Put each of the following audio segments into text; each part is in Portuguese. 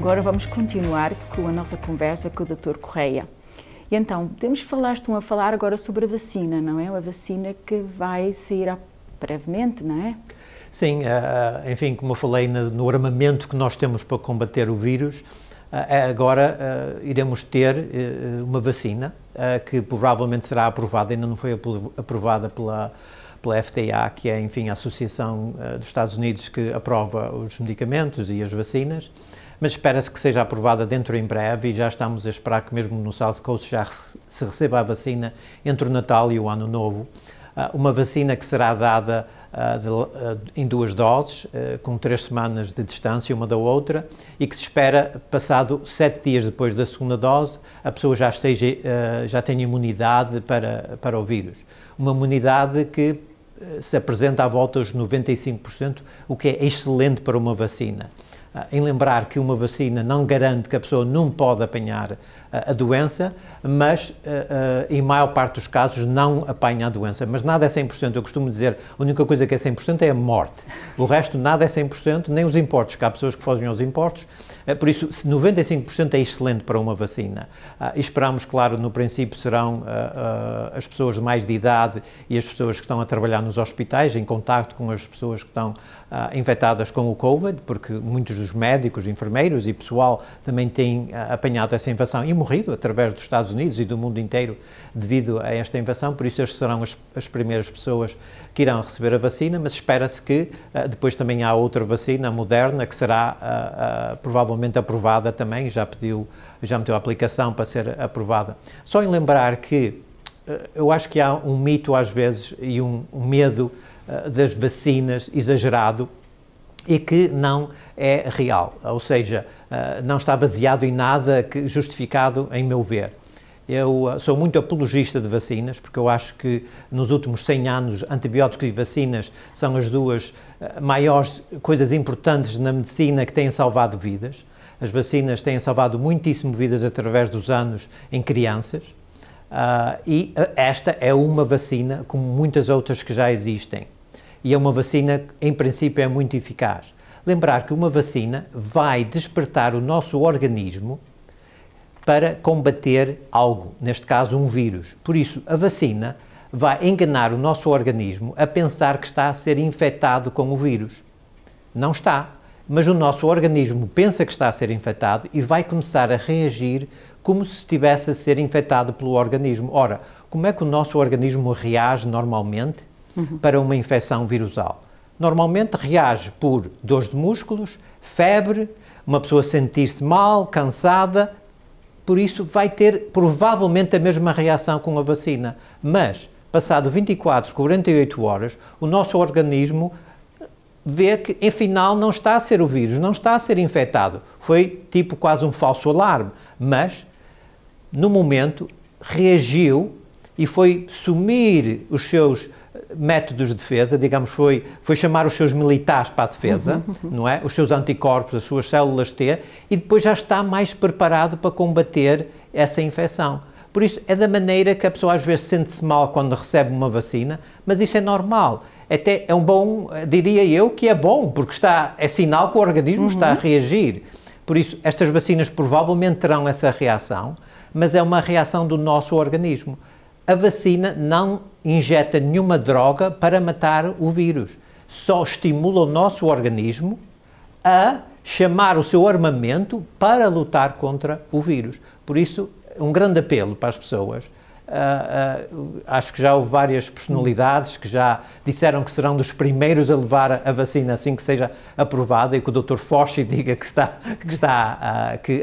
agora vamos continuar com a nossa conversa com o Dr. Correia. E então, podemos falar, estão a falar agora sobre a vacina, não é? A vacina que vai sair brevemente, não é? Sim, eh, eh, enfim, como eu falei no armamento que nós temos para combater o vírus, eh, agora iremos ter uma vacina que provavelmente será aprovada, ainda não foi aprovada pela, pela FDA, que é, enfim, a Associação dos Estados Unidos que aprova os medicamentos e as vacinas mas espera-se que seja aprovada dentro em breve e já estamos a esperar que mesmo no South Coast já se receba a vacina entre o Natal e o Ano Novo. Ah, uma vacina que será dada ah, ah, em duas doses, com três semanas de distância uma da outra, e que se espera, passado sete dias depois da segunda dose, a pessoa já, esteja, já tenha imunidade para, para o vírus. Uma imunidade que se apresenta à volta dos 95%, o que é excelente para uma vacina. Ah, em lembrar que uma vacina não garante que a pessoa não pode apanhar ah, a doença, mas ah, em maior parte dos casos não apanha a doença. Mas nada é 100%. Eu costumo dizer, a única coisa que é 100% é a morte. O resto, nada é 100%, nem os impostos, que há pessoas que fogem aos impostos. Por isso, 95% é excelente para uma vacina. Esperamos, claro, no princípio serão as pessoas mais de idade e as pessoas que estão a trabalhar nos hospitais, em contato com as pessoas que estão infectadas com o COVID, porque muitos os médicos, enfermeiros e pessoal também têm ah, apanhado essa invasão e morrido através dos Estados Unidos e do mundo inteiro devido a esta invasão. Por isso, eles serão as, as primeiras pessoas que irão receber a vacina, mas espera-se que ah, depois também há outra vacina, a moderna, que será ah, provavelmente aprovada também, já pediu, já meteu a aplicação para ser aprovada. Só em lembrar que eu acho que há um mito às vezes e um, um medo das vacinas exagerado e que não é real, ou seja, eh, não está baseado em nada que justificado, em meu ver. Eu eh, sou muito apologista de vacinas, porque eu acho que nos últimos 100 anos antibióticos e vacinas são as duas eh, maiores coisas importantes na medicina que têm salvado vidas. As vacinas têm salvado muitíssimo vidas através dos anos em crianças. Ah, e esta é uma vacina, como muitas outras que já existem e é uma vacina que, em princípio, é muito eficaz. Lembrar que uma vacina vai despertar o nosso organismo para combater algo, neste caso um vírus. Por isso, a vacina vai enganar o nosso organismo a pensar que está a ser infectado com o vírus. Não está, mas o nosso organismo pensa que está a ser infectado e vai começar a reagir como se estivesse a ser infectado pelo organismo. Ora, como é que o nosso organismo reage normalmente? uhum. para uma infecção virusal. Normalmente reage por dores de músculos, febre, uma pessoa sentir-se mal, cansada, por isso vai ter provavelmente a mesma reação com a vacina. Mas, passado 24, 48 horas, o nosso organismo vê que, afinal, não está a ser o vírus, não está a ser infectado. Foi tipo quase um falso alarme, mas, no momento, reagiu e foi sumir os seus métodos de defesa, digamos, foi, foi chamar os seus militares para a defesa, uhum. não é? Os seus anticorpos, as suas células T, e depois já está mais preparado para combater essa infecção. Por isso, é da maneira que a pessoa às vezes sente-se mal quando recebe uma vacina, mas isso é normal. Até é um bom, diria eu, que é bom, porque está, é sinal que o organismo uhum. está a uhum. reagir. Por isso, estas vacinas provavelmente terão essa reação, mas é uma reação do nosso organismo a vacina não injeta nenhuma droga para matar o vírus. Só estimula o nosso organismo a chamar o seu armamento para lutar contra o vírus. Por isso, um grande apelo para as pessoas. Uh, uh, acho que já houve várias personalidades que já disseram que serão dos primeiros a levar a, vacina assim que seja aprovada e que o Dr. Fauci diga que está, que, está, uh, que,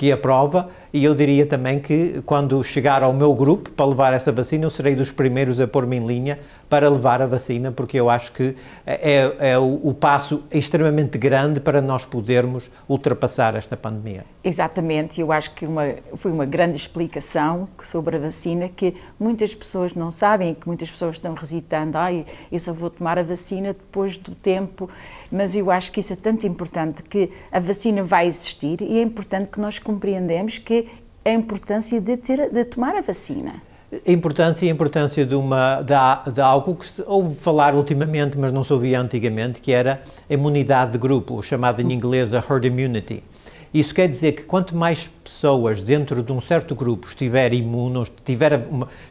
que aprova e eu diria também que quando chegar ao meu grupo para levar essa vacina, eu serei dos primeiros a pôr-me em linha para levar a vacina, porque eu acho que é, é o, o, passo extremamente grande para nós podermos ultrapassar esta pandemia. Exatamente, eu acho que uma, foi uma grande explicação sobre a vacina que muitas pessoas não sabem, que muitas pessoas estão resitando ah, eu só vou tomar a vacina depois do tempo, mas eu acho que isso é tanto importante que a vacina vai existir e é importante que nós compreendemos que a importância de, ter, de tomar a vacina. A importância a importância de, uma, de, de algo que se ouve falar ultimamente, mas não se ouvia antigamente, que era a imunidade de grupo, chamada em inglês a herd immunity. Isso quer dizer que quanto mais pessoas dentro de um certo grupo estiver imune, estiver,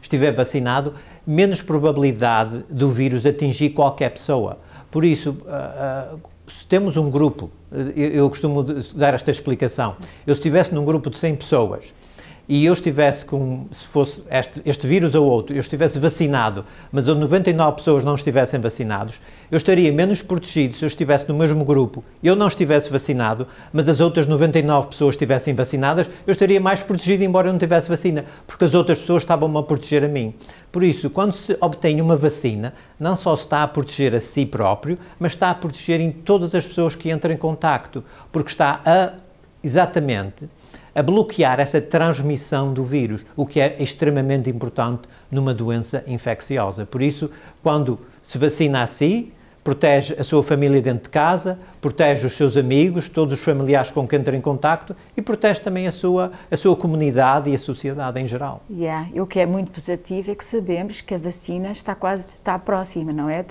estiver vacinado, menos probabilidade do vírus atingir qualquer pessoa. Por isso, uh, uh, se temos um grupo eu costumo dar esta explicação. Eu, se estivesse num grupo de 100 pessoas e eu estivesse com, se fosse este, este vírus ou outro, eu estivesse vacinado, mas 99 pessoas não estivessem vacinados, eu estaria menos protegido se eu estivesse no mesmo grupo, eu não estivesse vacinado, mas as outras 99 pessoas estivessem vacinadas, eu estaria mais protegido embora eu não tivesse vacina, porque as outras pessoas estavam-me a proteger a mim. Por isso, quando se obtém uma vacina, não só está a proteger a si próprio, mas está a proteger em todas as pessoas que entram em contacto, porque está a, exatamente, a bloquear essa transmissão do vírus, o que é extremamente importante numa doença infecciosa. Por isso, quando se vacina a si, protege a sua família dentro de casa, protege os seus amigos, todos os familiares com quem entra em contacto e protege também a sua, a sua comunidade e a sociedade em geral. Yeah. E o que é muito positivo é que sabemos que a vacina está quase está próxima, não é?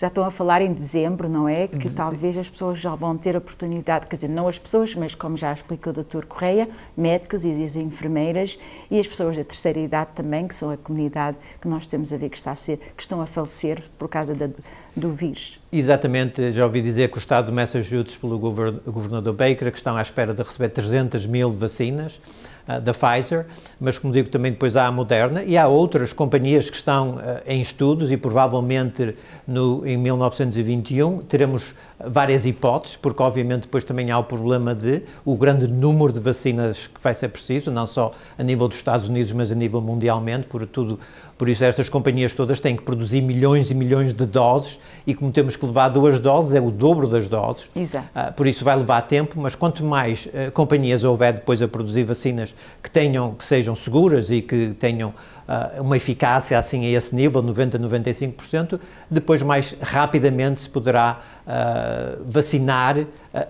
já estão a falar em dezembro, não é? Que talvez as pessoas já vão ter a oportunidade, quer dizer, não as pessoas, mas como já explicou o Dr. Correia, médicos e as enfermeiras e as pessoas da terceira idade também, que são a comunidade que nós temos a ver que, está a ser, que estão a falecer por causa da, do vírus. Exatamente, já ouvi dizer que o Estado de Massachusetts, pelo governador Baker, que estão à espera de receber 300 mil vacinas. Ah, da Pfizer, mas como digo também depois há a Moderna e há outras companhias que estão ah, em estudos e provavelmente no, em 1921 teremos várias hipóteses, porque obviamente depois também há o problema de o grande número de vacinas que vai ser preciso, não só a nível dos Estados Unidos, mas a nível mundialmente, por tudo, por isso estas companhias todas têm que produzir milhões e milhões de doses e como temos que levar duas doses, é o dobro das doses. Exato. Uh, por isso vai levar tempo, mas quanto mais uh, companhias houver depois a produzir vacinas que tenham, que sejam seguras e que tenham ah, uma eficácia assim a esse nível, 90%, 95%, depois mais rapidamente se poderá uh, vacinar a,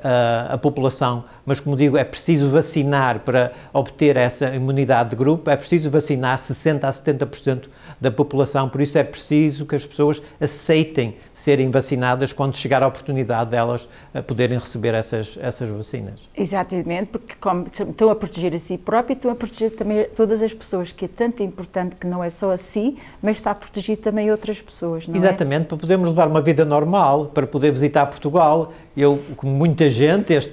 ah, a, a, população. Mas, como digo, é preciso vacinar para obter essa imunidade de grupo, é preciso vacinar 60% a 70% da população, por isso é preciso que as pessoas aceitem serem vacinadas quando chegar a oportunidade delas poderem receber essas, essas vacinas. Exatamente, porque como estão a proteger a si próprio, estão a proteger também todas as pessoas, que é tanto importante que não é só a si, mas está a proteger também outras pessoas, não é? Exatamente, é? para podermos levar uma vida normal, para poder visitar Portugal. Eu, como muita gente, este,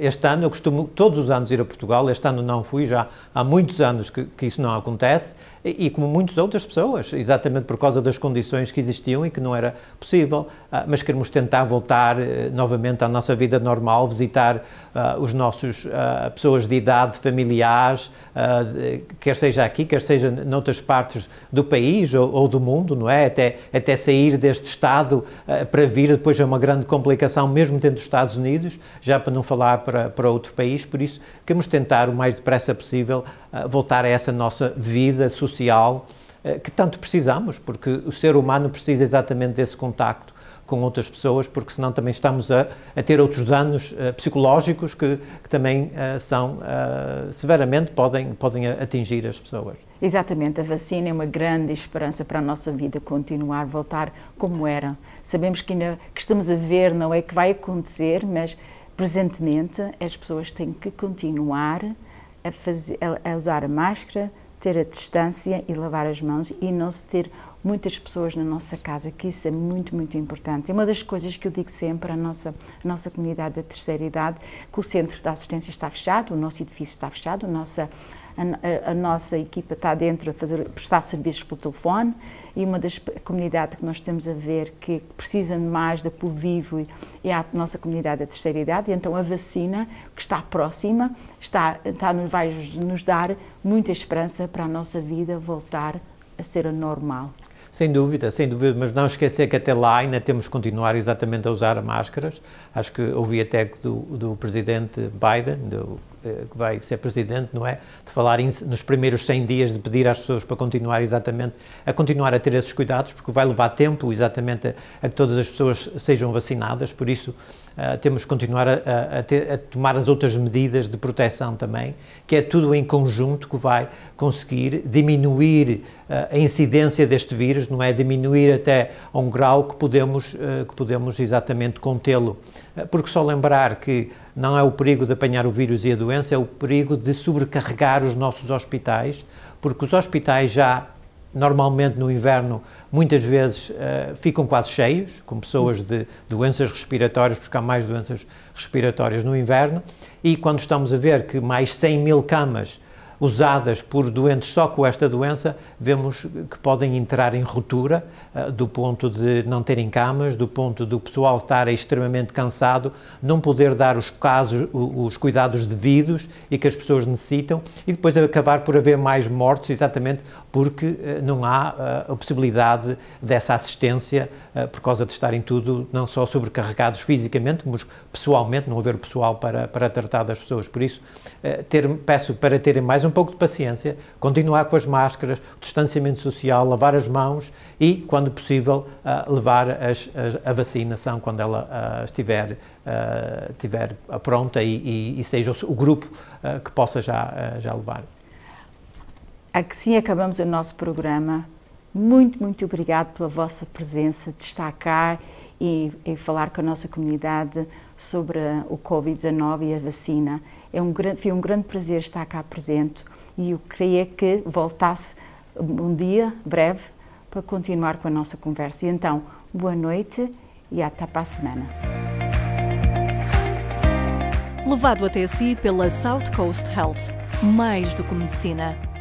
este ano, eu costumo todos os anos ir a Portugal, este ano não fui, já há muitos anos que, que isso não acontece, e, como muitas outras pessoas, exatamente por causa das condições que existiam e que não era possível. Ah, mas queremos tentar voltar eh, novamente à nossa vida normal, visitar ah, os nossos ah, pessoas de idade, familiares, ah, de, quer seja aqui, quer seja noutras partes do país ou, ou do mundo, não é? Até, até sair deste estado para vir depois é uma grande complicação, mesmo dentro dos Estados Unidos, já para não falar para, para outro país. Por isso, queremos tentar o mais depressa possível voltar a essa nossa vida social social eh, que tanto precisamos, porque o ser humano precisa exatamente desse contacto com outras pessoas, porque senão também estamos a, a ter outros danos eh, psicológicos que, que também eh, são severamente podem, podem atingir as pessoas. Exatamente, a vacina é uma grande esperança para a nossa vida continuar, voltar como era. Sabemos que, ainda, que estamos a ver, não é que vai acontecer, mas presentemente as pessoas têm que continuar a, fazer, a usar a máscara, ter a distância e lavar as mãos e não se ter muitas pessoas na nossa casa, que isso é muito, muito importante. É uma das coisas que eu digo sempre à nossa, à nossa comunidade da terceira idade, que o centro da assistência está fechado, o nosso edifício está fechado, a nossa, a, a nossa equipa está dentro a fazer, prestar serviços pelo telefone e uma das comunidades que nós temos a ver que precisa mais da apoio Vivo é a nossa comunidade da terceira idade, e então a vacina que está próxima, está, está nos, vai nos dar muita esperança para a nossa vida voltar a ser a normal. Sem dúvida, sem dúvida, mas não esquecer que até lá ainda temos que continuar exatamente a usar máscaras. Acho que ouvi até do, do presidente Biden, do, eh, que vai ser presidente, não é? De falar em, nos primeiros 100 dias, de pedir às pessoas para continuar exatamente, a continuar a ter esses cuidados, porque vai levar tempo exatamente a, a que todas as pessoas sejam vacinadas, por isso ah, temos que continuar a, a, ter, a, tomar as outras medidas de proteção também, que é tudo em conjunto que vai conseguir diminuir uh, a incidência deste vírus, não é? Diminuir até a um grau que podemos, uh, que podemos exatamente contê-lo. porque só lembrar que não é o perigo de apanhar o vírus e a doença, é o perigo de sobrecarregar os nossos hospitais, porque os hospitais já normalmente no inverno, muitas vezes uh, ficam quase cheios, com pessoas de doenças respiratórias, porque há mais doenças respiratórias no inverno, e quando estamos a ver que mais 100 mil camas usadas por doentes só com esta doença, vemos que podem entrar em ruptura, eh, do ponto de não terem camas, do ponto do pessoal estar extremamente cansado, não poder dar os casos, os cuidados devidos e que as pessoas necessitam, e depois acabar por haver mais mortes, exatamente porque eh, não há eh, a possibilidade dessa assistência por causa de estarem tudo não só sobrecarregados fisicamente, mas pessoalmente, não haver pessoal para, para tratar das pessoas. Por isso, ter, peço para terem mais um pouco de paciência, continuar com as máscaras, o distanciamento social, lavar as mãos e, quando quando possível, ah, levar as, a vacinação quando ela ah, estiver, estiver ah, pronta e, e, e seja o, o grupo que possa já, já levar. Assim acabamos o nosso programa. Muito, muito obrigado pela vossa presença de estar cá e, e falar com a nossa comunidade sobre o Covid-19 e a vacina. É um grande, foi um grande prazer estar cá presente e eu queria que voltasse um dia breve para continuar com a nossa conversa. E então, boa noite e até para a semana. Levado até si pela South Coast Health, mais do que medicina.